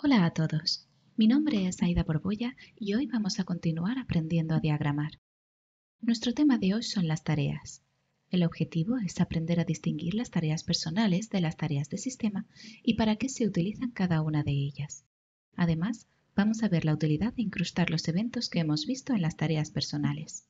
Hola a todos, mi nombre es Aida Borbolla y hoy vamos a continuar aprendiendo a diagramar. Nuestro tema de hoy son las tareas. El objetivo es aprender a distinguir las tareas personales de las tareas de sistema y para qué se utilizan cada una de ellas. Además, vamos a ver la utilidad de incrustar los eventos que hemos visto en las tareas personales.